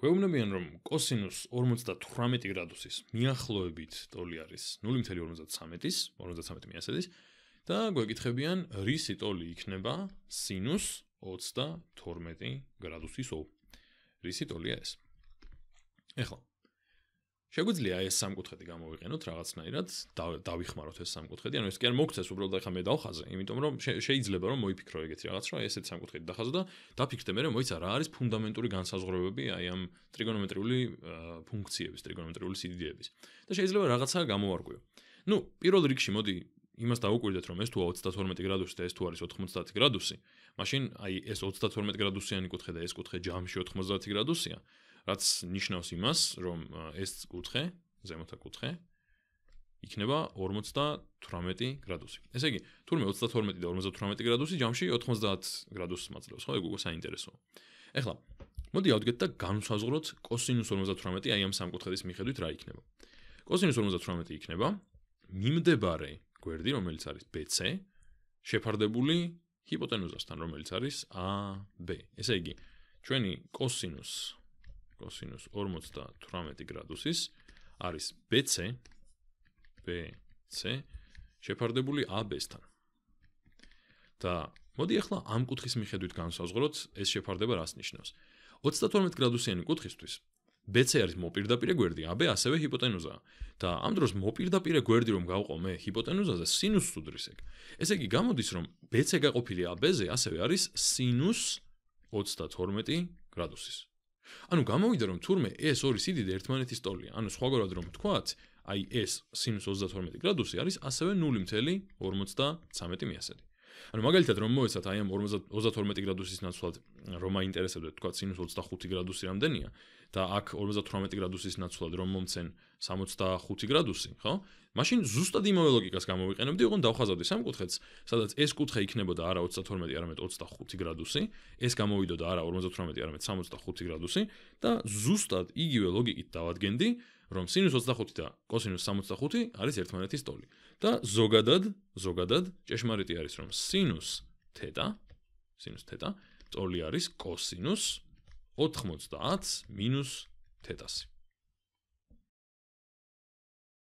გვეუბნებიან რომ კოსინუს 58 გრადუსის მიახლოებით ტოლი არის 0.53-ის, 53 მიასაძის და გვეკითხებიან რისი ტოლი იქნება სინუს 32 გრადუსის ო. რისი ტოლია ეს? ეხლა შეგვიძლია ეს სამკუთხედი გამოვიყენოთ რაღაცნაირად, დავიხმაროთ ეს სამკუთხედი, ანუ ეს კი არ მოგცეს უბრალოდ ახლა მე დავხაზე, იმიტომ რომ შეიძლება რომ მოიფიქრო ეგეთი რაღაც, რომ ესეთ სამკუთხედი დახაზო და დაფიქრდე მე რომ მოიცა რა არის ფუნდამენტური განსაზღვრებები აი ამ ტრიგონომეტრიული ფუნქციების, ტრიგონომეტრიული სიდიდეების. და შეიძლება რაღაცა გამოვარკვიო. ну, პირველ რიგში მოდი იმას დაუკვირდეთ რომ ეს თუ 32 გრადუსი და ეს თუ არის 90 გრადუსი, მაშინ აი ეს 32 გრადუსიანი კუთხე და ეს კუთხე ჯამში 90 გრადუსია. რაც ნიშნავს იმას, რომ ეს კუთხე, ზემოთა კუთხე იქნება 58 გრადუსი. ესე იგი, თურმე 32 და 58 გრადუსი ჯამში 90 გრადუსს მაძლევს, ხო? ეგ უკვე საინტერესოა. ეხლა მოდი ავდგეთ და განვსაზღვროთ cos 58 აი ამ სამკუთხედის მიხედვით რა იქნება. cos 58 იქნება მიმდებარე გვერდი, რომელიც არის BC, შეფარდებული ჰიპოტენუზასთან, რომელიც არის AB. ესე იგი, ჩვენი cos cosinus 58 გრადუსის არის BC BC შეფარდებული AB-სთან. და მოდი ახლა ამ კუთხის მიხედვით განსაზღვროთ ეს შეფარდება რას ნიშნავს. 32 გრადუსიანი კუთხისთვის BC არის მოპირდაპირე გვერდი, AB ასევე ჰიპოტენუზა. და ამ დროს მოპირდაპირე გვერდი რომ გავყო მე ჰიპოტენუზაზე სინუს სუდრის ეგ. ესე იგი გამოდის რომ BC გაყოფილია AB-ზე ასევე არის სინუს 32 გრადუსის. ანუ გამოვიდა რომ თურმე ეს ორი სიდიდე ერთმანეთის ტოლია. ანუ სხვაგვარად რომ ვთქვათ, აი ეს sin 32 გრადუსი არის ასევე 0.53 მიასები. ანუ მაგალითად რომ მოესწათ აი ამ 32 გრადუსის ნაცვლად რომ მაინტერესებდეთ, თქვათ sin 25 გრადუსი რამდენია, და აქ 58 გრადუსის ნაცვლად რომ მომცენ 65 გრადუსი, ხო? მაშინ ზუსტად იმავე ლოგიკას გამოვიყენებდი, ოღონდ დავხაზავდი სამ კუთხეს, სადაც ეს კუთხე იქნებოდა არა 32, არამედ 25 გრადუსი, ეს გამოვიდოდა არა 58, არამედ 65 გრადუსი და ზუსტად იგივე ლოგიკით დავადგენდი, რომ სინუს 25 და კოსინუს 65 არის ერთმანეთის ტოლი. და ზოგადად, ზოგადად ჭეშმარიტი არის, რომ სინუს თეტა სინუს თეტა ტოლი არის კოსინუს 80 თეტასი.